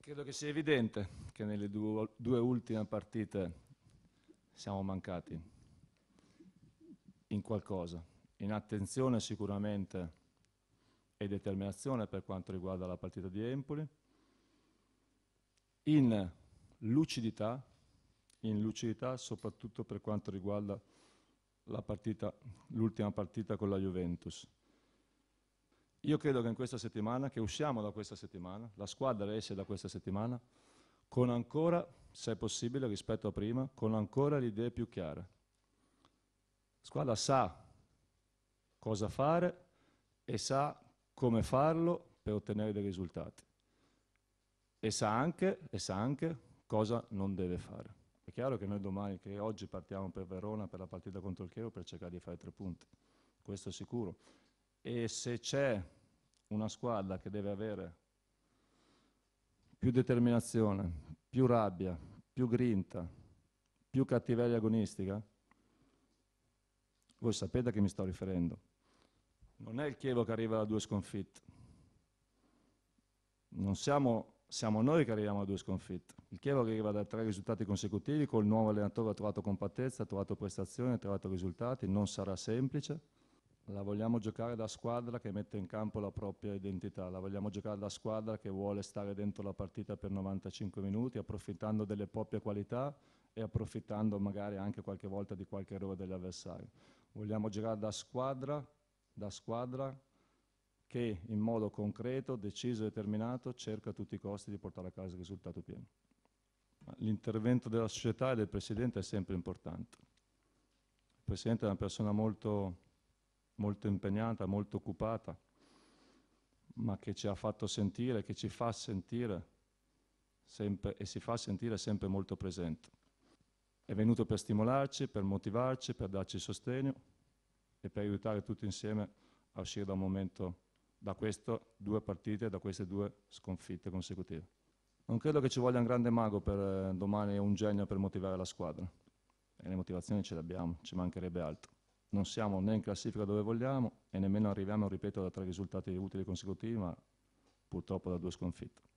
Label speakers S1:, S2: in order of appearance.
S1: Credo che sia evidente che nelle due, due ultime partite siamo mancati in qualcosa, in attenzione sicuramente e determinazione per quanto riguarda la partita di Empoli, in lucidità, in lucidità soprattutto per quanto riguarda l'ultima partita, partita con la Juventus. Io credo che in questa settimana, che usciamo da questa settimana, la squadra esce da questa settimana con ancora, se è possibile rispetto a prima, con ancora le idee più chiare. La squadra sa cosa fare e sa come farlo per ottenere dei risultati. E sa anche, e sa anche cosa non deve fare. È chiaro che noi domani, che oggi partiamo per Verona, per la partita contro il Chievo, per cercare di fare tre punti. Questo è sicuro e se c'è una squadra che deve avere più determinazione, più rabbia, più grinta, più cattiveria agonistica, voi sapete a che mi sto riferendo. Non è il Chievo che arriva da due sconfitte. Non siamo, siamo noi che arriviamo a due sconfitte. Il Chievo che arriva da tre risultati consecutivi col nuovo allenatore ha trovato compattezza, ha trovato prestazioni, ha trovato risultati, non sarà semplice la vogliamo giocare da squadra che mette in campo la propria identità, la vogliamo giocare da squadra che vuole stare dentro la partita per 95 minuti, approfittando delle proprie qualità e approfittando magari anche qualche volta di qualche errore degli avversari. Vogliamo giocare da squadra, da squadra che in modo concreto, deciso e determinato cerca a tutti i costi di portare a casa il risultato pieno. L'intervento della società e del Presidente è sempre importante. Il Presidente è una persona molto molto impegnata, molto occupata, ma che ci ha fatto sentire, che ci fa sentire sempre, e si fa sentire sempre molto presente. È venuto per stimolarci, per motivarci, per darci sostegno e per aiutare tutti insieme a uscire da un momento, da queste due partite, da queste due sconfitte consecutive. Non credo che ci voglia un grande mago per eh, domani o un genio per motivare la squadra. E le motivazioni ce le abbiamo, ci mancherebbe altro non siamo né in classifica dove vogliamo e nemmeno arriviamo, ripeto, da tre risultati utili consecutivi, ma purtroppo da due sconfitte.